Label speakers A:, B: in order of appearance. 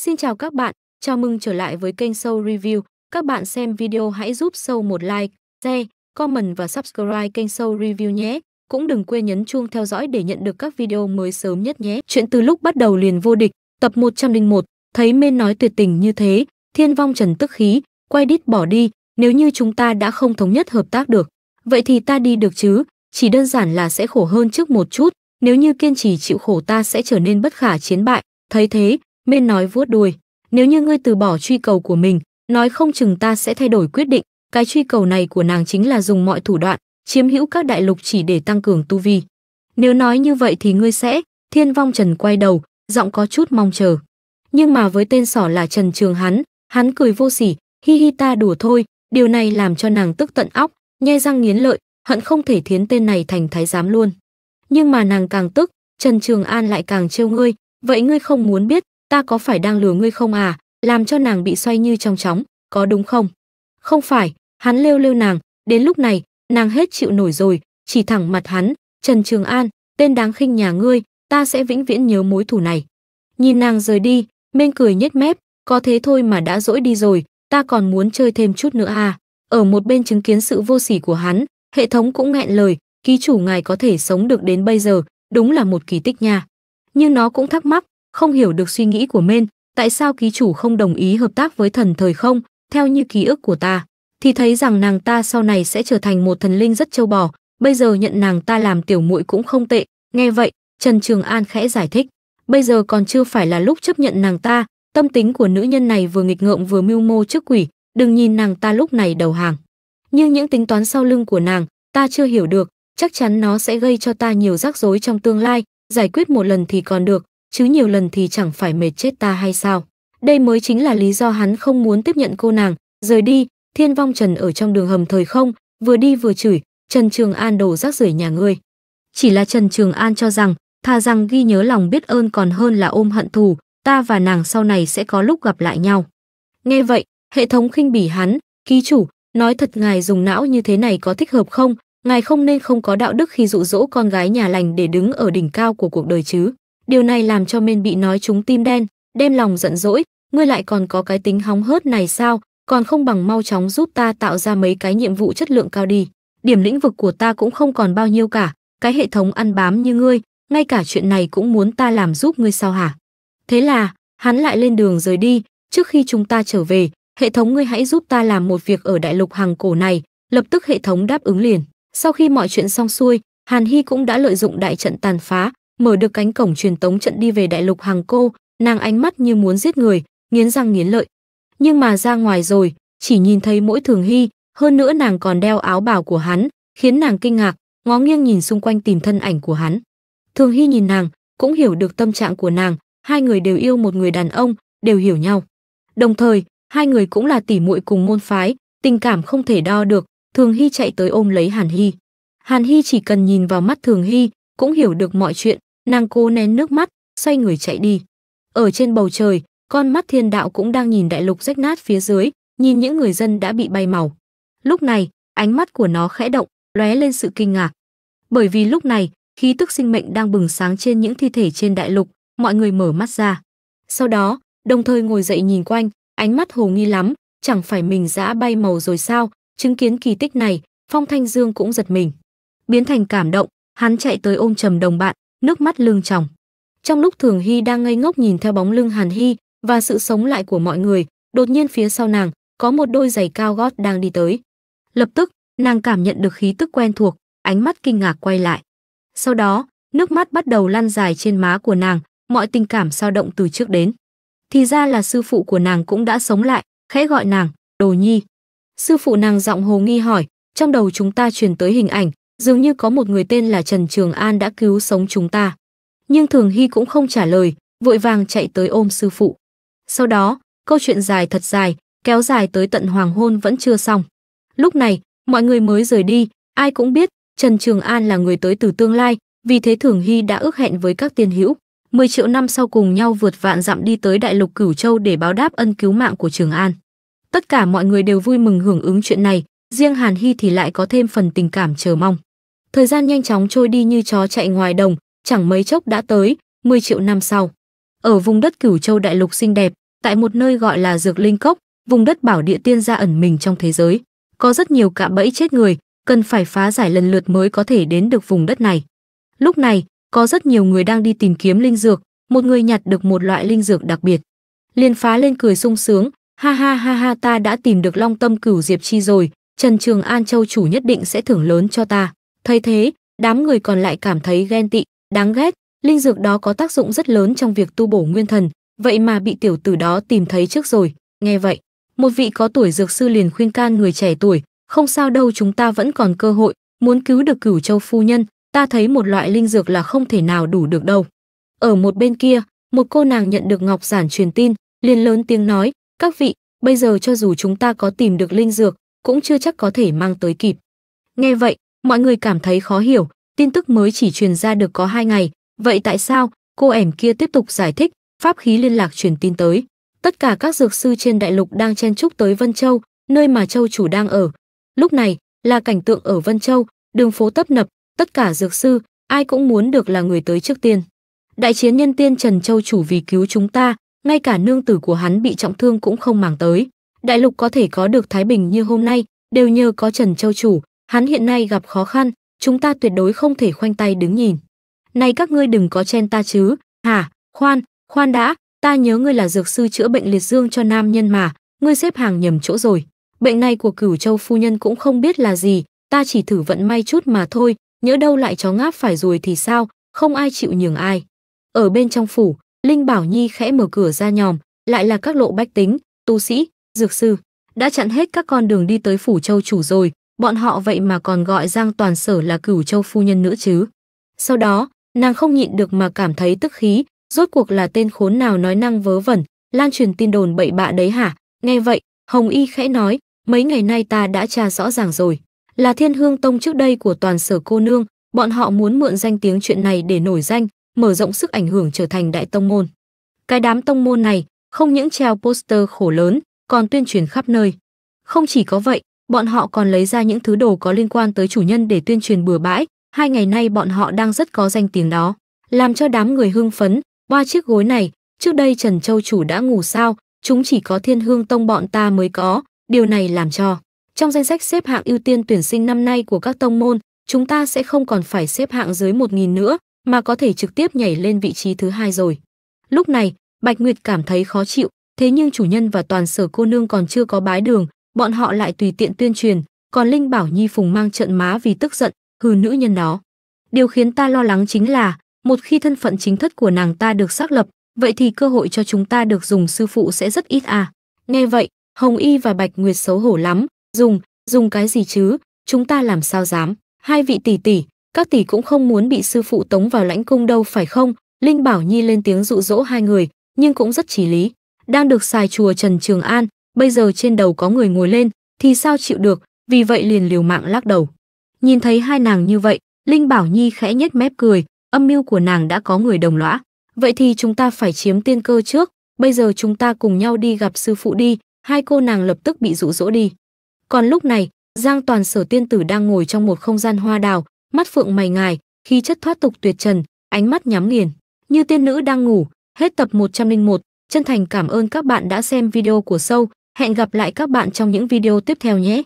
A: Xin chào các bạn, chào mừng trở lại với kênh Show Review. Các bạn xem video hãy giúp Show một like, share, comment và subscribe kênh Show Review nhé. Cũng đừng quên nhấn chuông theo dõi để nhận được các video mới sớm nhất nhé. Chuyện từ lúc bắt đầu liền vô địch, tập 101, thấy mên nói tuyệt tình như thế, thiên vong trần tức khí, quay đít bỏ đi, nếu như chúng ta đã không thống nhất hợp tác được. Vậy thì ta đi được chứ, chỉ đơn giản là sẽ khổ hơn trước một chút, nếu như kiên trì chịu khổ ta sẽ trở nên bất khả chiến bại, thấy thế, Mên nói vuốt đuôi, nếu như ngươi từ bỏ truy cầu của mình, nói không chừng ta sẽ thay đổi quyết định, cái truy cầu này của nàng chính là dùng mọi thủ đoạn, chiếm hữu các đại lục chỉ để tăng cường tu vi. Nếu nói như vậy thì ngươi sẽ, Thiên Vong Trần quay đầu, giọng có chút mong chờ. Nhưng mà với tên sỏ là Trần Trường hắn, hắn cười vô sỉ, hi hi ta đùa thôi, điều này làm cho nàng tức tận óc, nhe răng nghiến lợi, hận không thể thiến tên này thành thái giám luôn. Nhưng mà nàng càng tức, Trần Trường An lại càng trêu ngươi, vậy ngươi không muốn biết, ta có phải đang lừa ngươi không à, làm cho nàng bị xoay như trong chóng, có đúng không? Không phải, hắn lêu lêu nàng, đến lúc này, nàng hết chịu nổi rồi, chỉ thẳng mặt hắn, Trần Trường An, tên đáng khinh nhà ngươi, ta sẽ vĩnh viễn nhớ mối thù này. Nhìn nàng rời đi, Minh cười nhếch mép, có thế thôi mà đã dỗi đi rồi, ta còn muốn chơi thêm chút nữa à. Ở một bên chứng kiến sự vô sỉ của hắn, hệ thống cũng nghẹn lời, ký chủ ngài có thể sống được đến bây giờ, đúng là một kỳ tích nha. Nhưng nó cũng thắc mắc, không hiểu được suy nghĩ của Mên, tại sao ký chủ không đồng ý hợp tác với thần thời không, theo như ký ức của ta, thì thấy rằng nàng ta sau này sẽ trở thành một thần linh rất châu bò, bây giờ nhận nàng ta làm tiểu muội cũng không tệ, nghe vậy, Trần Trường An khẽ giải thích, bây giờ còn chưa phải là lúc chấp nhận nàng ta, tâm tính của nữ nhân này vừa nghịch ngợm vừa mưu mô trước quỷ, đừng nhìn nàng ta lúc này đầu hàng. Nhưng những tính toán sau lưng của nàng, ta chưa hiểu được, chắc chắn nó sẽ gây cho ta nhiều rắc rối trong tương lai, giải quyết một lần thì còn được, chứ nhiều lần thì chẳng phải mệt chết ta hay sao. Đây mới chính là lý do hắn không muốn tiếp nhận cô nàng, rời đi, thiên vong trần ở trong đường hầm thời không, vừa đi vừa chửi, Trần Trường An đồ rác rưởi nhà ngươi. Chỉ là Trần Trường An cho rằng, tha rằng ghi nhớ lòng biết ơn còn hơn là ôm hận thù, ta và nàng sau này sẽ có lúc gặp lại nhau. Nghe vậy, hệ thống khinh bỉ hắn, ký chủ, nói thật ngài dùng não như thế này có thích hợp không, ngài không nên không có đạo đức khi dụ dỗ con gái nhà lành để đứng ở đỉnh cao của cuộc đời chứ. Điều này làm cho Mên bị nói chúng tim đen, đem lòng giận dỗi, ngươi lại còn có cái tính hóng hớt này sao, còn không bằng mau chóng giúp ta tạo ra mấy cái nhiệm vụ chất lượng cao đi. Điểm lĩnh vực của ta cũng không còn bao nhiêu cả, cái hệ thống ăn bám như ngươi, ngay cả chuyện này cũng muốn ta làm giúp ngươi sao hả? Thế là, hắn lại lên đường rời đi, trước khi chúng ta trở về, hệ thống ngươi hãy giúp ta làm một việc ở đại lục hàng cổ này, lập tức hệ thống đáp ứng liền. Sau khi mọi chuyện xong xuôi, Hàn Hy cũng đã lợi dụng đại trận tàn phá, mở được cánh cổng truyền tống trận đi về đại lục hàng cô, nàng ánh mắt như muốn giết người, nghiến răng nghiến lợi. Nhưng mà ra ngoài rồi, chỉ nhìn thấy mỗi Thường Hy, hơn nữa nàng còn đeo áo bào của hắn, khiến nàng kinh ngạc, ngó nghiêng nhìn xung quanh tìm thân ảnh của hắn. Thường Hy nhìn nàng, cũng hiểu được tâm trạng của nàng, hai người đều yêu một người đàn ông, đều hiểu nhau. Đồng thời, hai người cũng là tỉ muội cùng môn phái, tình cảm không thể đo được, Thường Hy chạy tới ôm lấy Hàn Hy. Hàn Hy chỉ cần nhìn vào mắt Thường Hy, cũng hiểu được mọi chuyện, Nàng cố nén nước mắt, xoay người chạy đi. Ở trên bầu trời, con mắt thiên đạo cũng đang nhìn đại lục rách nát phía dưới, nhìn những người dân đã bị bay màu. Lúc này, ánh mắt của nó khẽ động, lóe lên sự kinh ngạc. Bởi vì lúc này, khí tức sinh mệnh đang bừng sáng trên những thi thể trên đại lục, mọi người mở mắt ra. Sau đó, đồng thời ngồi dậy nhìn quanh, ánh mắt hồ nghi lắm, chẳng phải mình đã bay màu rồi sao, chứng kiến kỳ tích này, Phong Thanh Dương cũng giật mình. Biến thành cảm động, hắn chạy tới ôm trầm đồng bạn, nước mắt lưng tròng. Trong lúc Thường Hy đang ngây ngốc nhìn theo bóng lưng Hàn Hy và sự sống lại của mọi người, đột nhiên phía sau nàng có một đôi giày cao gót đang đi tới. Lập tức, nàng cảm nhận được khí tức quen thuộc, ánh mắt kinh ngạc quay lại. Sau đó, nước mắt bắt đầu lăn dài trên má của nàng, mọi tình cảm sao động từ trước đến. Thì ra là sư phụ của nàng cũng đã sống lại, khẽ gọi nàng, đồ nhi. Sư phụ nàng giọng hồ nghi hỏi, trong đầu chúng ta truyền tới hình ảnh, dường như có một người tên là Trần Trường An đã cứu sống chúng ta. Nhưng Thường Hy cũng không trả lời, vội vàng chạy tới ôm sư phụ. Sau đó, câu chuyện dài thật dài, kéo dài tới tận hoàng hôn vẫn chưa xong. Lúc này, mọi người mới rời đi, ai cũng biết Trần Trường An là người tới từ tương lai, vì thế Thường Hy đã ước hẹn với các tiên hữu. 10 triệu năm sau cùng nhau vượt vạn dặm đi tới đại lục Cửu Châu để báo đáp ân cứu mạng của Trường An. Tất cả mọi người đều vui mừng hưởng ứng chuyện này, riêng Hàn Hy thì lại có thêm phần tình cảm chờ mong. Thời gian nhanh chóng trôi đi như chó chạy ngoài đồng, chẳng mấy chốc đã tới 10 triệu năm sau. Ở vùng đất Cửu Châu đại lục xinh đẹp, tại một nơi gọi là Dược Linh Cốc, vùng đất bảo địa tiên gia ẩn mình trong thế giới, có rất nhiều cạm bẫy chết người, cần phải phá giải lần lượt mới có thể đến được vùng đất này. Lúc này, có rất nhiều người đang đi tìm kiếm linh dược, một người nhặt được một loại linh dược đặc biệt. Liền phá lên cười sung sướng, ha ha ha ha ta đã tìm được long tâm cửu diệp chi rồi, Trần Trường An Châu chủ nhất định sẽ thưởng lớn cho ta. Thấy thế, đám người còn lại cảm thấy ghen tị, đáng ghét, linh dược đó có tác dụng rất lớn trong việc tu bổ nguyên thần, vậy mà bị tiểu tử đó tìm thấy trước rồi. Nghe vậy, một vị có tuổi dược sư liền khuyên can người trẻ tuổi, không sao đâu chúng ta vẫn còn cơ hội, muốn cứu được cửu châu phu nhân, ta thấy một loại linh dược là không thể nào đủ được đâu. Ở một bên kia, một cô nàng nhận được ngọc giản truyền tin, liền lớn tiếng nói, các vị, bây giờ cho dù chúng ta có tìm được linh dược, cũng chưa chắc có thể mang tới kịp. Nghe vậy, Mọi người cảm thấy khó hiểu, tin tức mới chỉ truyền ra được có hai ngày, vậy tại sao? Cô ẻm kia tiếp tục giải thích, pháp khí liên lạc truyền tin tới. Tất cả các dược sư trên đại lục đang chen chúc tới Vân Châu, nơi mà châu chủ đang ở. Lúc này, là cảnh tượng ở Vân Châu, đường phố tấp nập, tất cả dược sư, ai cũng muốn được là người tới trước tiên. Đại chiến nhân tiên Trần Châu chủ vì cứu chúng ta, ngay cả nương tử của hắn bị trọng thương cũng không màng tới. Đại lục có thể có được Thái Bình như hôm nay, đều nhờ có Trần Châu chủ, Hắn hiện nay gặp khó khăn, chúng ta tuyệt đối không thể khoanh tay đứng nhìn. Này các ngươi đừng có chen ta chứ, hả, khoan, khoan đã, ta nhớ ngươi là dược sư chữa bệnh liệt dương cho nam nhân mà, ngươi xếp hàng nhầm chỗ rồi. Bệnh này của cửu châu phu nhân cũng không biết là gì, ta chỉ thử vận may chút mà thôi, nhớ đâu lại chó ngáp phải rồi thì sao, không ai chịu nhường ai. Ở bên trong phủ, Linh Bảo Nhi khẽ mở cửa ra nhòm, lại là các lộ bách tính, tu sĩ, dược sư. Đã chặn hết các con đường đi tới phủ châu chủ rồi, bọn họ vậy mà còn gọi Giang Toàn Sở là cửu châu phu nhân nữa chứ. Sau đó, nàng không nhịn được mà cảm thấy tức khí, rốt cuộc là tên khốn nào nói năng vớ vẩn, lan truyền tin đồn bậy bạ đấy hả? Nghe vậy, Hồng Y khẽ nói, mấy ngày nay ta đã tra rõ ràng rồi. Là thiên hương tông trước đây của toàn sở cô nương, bọn họ muốn mượn danh tiếng chuyện này để nổi danh, mở rộng sức ảnh hưởng trở thành đại tông môn. Cái đám tông môn này, không những treo poster khổ lớn, còn tuyên truyền khắp nơi. Không chỉ có vậy, Bọn họ còn lấy ra những thứ đồ có liên quan tới chủ nhân để tuyên truyền bừa bãi, hai ngày nay bọn họ đang rất có danh tiếng đó, làm cho đám người hưng phấn, qua chiếc gối này, trước đây Trần Châu chủ đã ngủ sao, chúng chỉ có Thiên Hương Tông bọn ta mới có, điều này làm cho trong danh sách xếp hạng ưu tiên tuyển sinh năm nay của các tông môn, chúng ta sẽ không còn phải xếp hạng dưới một nghìn nữa, mà có thể trực tiếp nhảy lên vị trí thứ hai rồi. Lúc này, Bạch Nguyệt cảm thấy khó chịu, thế nhưng chủ nhân và toàn sở cô nương còn chưa có bái đường, bọn họ lại tùy tiện tuyên truyền, còn Linh Bảo Nhi phùng mang trận má vì tức giận, hừ nữ nhân đó. Điều khiến ta lo lắng chính là, một khi thân phận chính thất của nàng ta được xác lập, vậy thì cơ hội cho chúng ta được dùng sư phụ sẽ rất ít à. Nghe vậy, Hồng Y và Bạch Nguyệt xấu hổ lắm, dùng, dùng cái gì chứ, chúng ta làm sao dám. Hai vị tỷ tỷ, các tỷ cũng không muốn bị sư phụ tống vào lãnh cung đâu phải không? Linh Bảo Nhi lên tiếng dụ dỗ hai người, nhưng cũng rất chỉ lý. Đang được xài chùa Trần Trường An, bây giờ trên đầu có người ngồi lên thì sao chịu được, vì vậy liền liều mạng lắc đầu. Nhìn thấy hai nàng như vậy, Linh Bảo Nhi khẽ nhếch mép cười, âm mưu của nàng đã có người đồng lõa. Vậy thì chúng ta phải chiếm tiên cơ trước, bây giờ chúng ta cùng nhau đi gặp sư phụ đi, hai cô nàng lập tức bị dụ dỗ đi. Còn lúc này, Giang Toàn Sở Tiên Tử đang ngồi trong một không gian hoa đào, mắt phượng mày ngài, khi chất thoát tục tuyệt trần, ánh mắt nhắm nghiền, như tiên nữ đang ngủ. Hết tập 101, chân thành cảm ơn các bạn đã xem video của sâu Hẹn gặp lại các bạn trong những video tiếp theo nhé!